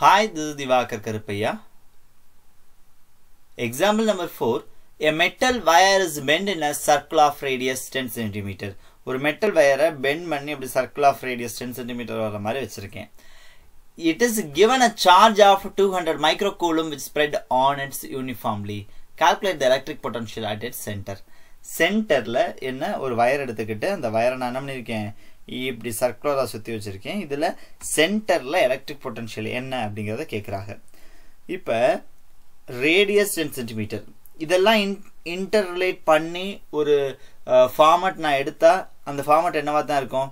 Hi this is Divakar example number four 4. Metal wire wire is bent in a circle of radius 10 ஒரு metal வயரை bend பண்ணி இப்படி circle of radius ten centimetre வர மாதிரி வச்சுருக்கேன் it is given a charge of two hundred micro coulomb which spread on its uniformly calculate the electric potential at its centre சென்டரில் என்ன ஒரு வயர் எடுத்துக்கிட்டு அந்த வயரை நான் என்ன பண்ணியிருக்கேன் இப்படி சர்க்குலராக சுற்றி வச்சுருக்கேன் இதில் சென்டரில் எலக்ட்ரிக் பொட்டன்ஷியல் என்ன அப்படிங்கிறத கேட்குறாங்க இப்போ ரேடியஸ் டென் சென்டிமீட்டர் இதெல்லாம் இன் இன்டர்லேட் பண்ணி ஒரு ஃபார்மட் நான் எடுத்தால் அந்த ஃபார்மட் என்னவா தான் இருக்கும்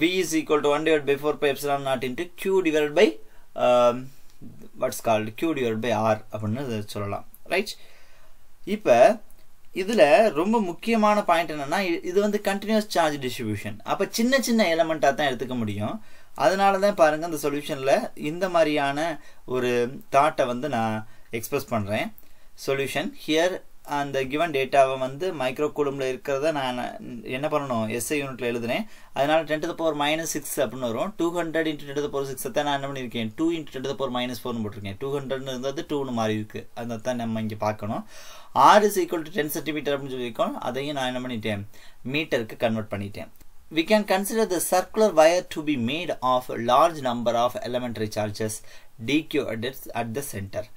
V is equal to one divide by four by epsilon nought into q divide by what's called called divide by R அப்படின்னு சொல்லலாம் ரைட் இப்போ இதில் ரொம்ப முக்கியமான பாயிண்ட் என்னென்னா இது வந்து கண்டினியூஸ் சார்ஜ் டிஸ்ட்ரிபியூஷன் அப்போ சின்ன சின்ன எலமெண்ட்டாக தான் எடுத்துக்க முடியும் அதனால தான் பாருங்கள் இந்த சொல்யூஷனில் இந்த மாதிரியான ஒரு தாட்டை வந்து நான் எக்ஸ்பிரஸ் பண்ணுறேன் சொல்யூஷன் ஹியர் அந்த கிவன் டேட்டாவை வந்து மைக்ரோ கூலமில் இருக்கிறத நான் என்ன பண்ணணும் எஸ்ஐ யூனிட்டில் எழுதுனேன் அதனால் ten to power minus six அப்படின்னு வரும் two hundred into ten to power தான் நான் என்ன பண்ணியிருக்கேன் two into ten to minus ஃபோர்னு போட்டிருக்கேன் டூ ஹண்ட்ரட் இருந்தது டூனு மாறி இருக்குது அதை தான் நம்ம இங்கே பார்க்கணும் R is equal to ten centimetre அப்படின்னு சொல்லியிருக்கோம் அதையும் நான் என்ன பண்ணிட்டேன் மீட்டருக்கு கன்வெர்ட் பண்ணிட்டேன் can consider the circular wire to be made of large number of elementary charges DQ dq at the centre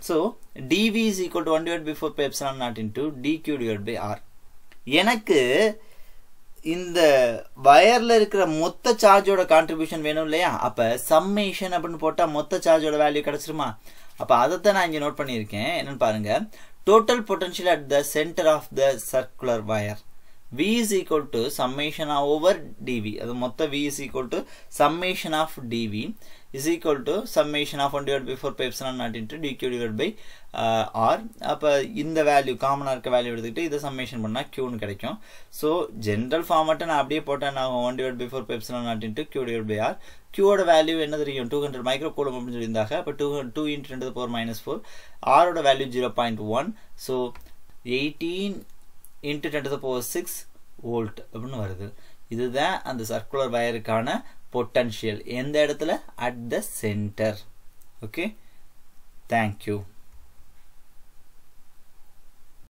So, dV is equal to 1 divided by 4 pi epsilon naught into dq divided by r. எனக்கு இந்த வயரில் இருக்கிற மொத்த சார்ஜோட contribution வேணும் இல்லையா அப்போ summation அப்படின்னு போட்டால் மொத்த சார்ஜோட வேல்யூ கிடச்சிருமா அப்போ அதைத்தான் நான் இங்கே நோட் பண்ணியிருக்கேன் என்னென்னு பாருங்கள் total potential at the centre of the circular wire v is equal to summation over dv அது மொத்த v is equal to summation of dv is equal to summation of 1 divided by 4 pi epsilon not into dq divided by uh, r அப்போ இந்த value arc value value எடுத்துக்கிட்டு இதை summation பண்ணால் க்யூன்னு கிடைக்கும் so general format நான் அப்படியே போட்டேன் நான் one divide by four by epsilon nought into Q divide by R ஓட வேல்யூ என்ன தெரியும் டூ ஹண்ட்ரட் மைக்ரோ கூலம் அப்படின்னு சொல்லியிருந்தாங்க அப்போ டூ டூ இன்ட்டு ரெண்டு போர் மைனஸ் ஃபோர் ஆரோட value zero point one so eighteen into ten to the power six volt அப்படின்னு வருது இதுதான் அந்த சர்க்குலர் வயருக்கான பொட்டன்ஷியல் எந்த இடத்துல at the centre okay thank you